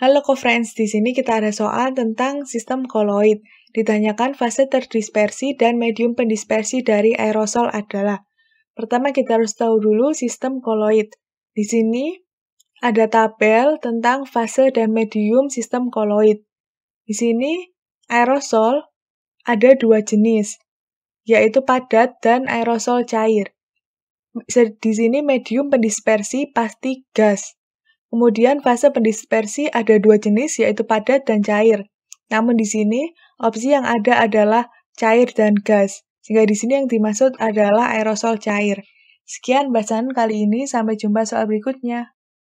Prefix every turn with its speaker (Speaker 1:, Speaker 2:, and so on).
Speaker 1: Halo co-friends, di sini kita ada soal tentang sistem koloid. Ditanyakan fase terdispersi dan medium pendispersi dari aerosol adalah. Pertama kita harus tahu dulu sistem koloid. Di sini ada tabel tentang fase dan medium sistem koloid. Di sini aerosol ada dua jenis, yaitu padat dan aerosol cair. Di sini medium pendispersi pasti gas. Kemudian fase pendispersi ada dua jenis yaitu padat dan cair. Namun di sini opsi yang ada adalah cair dan gas. Sehingga di sini yang dimaksud adalah aerosol cair. Sekian bahasan kali ini, sampai jumpa soal berikutnya.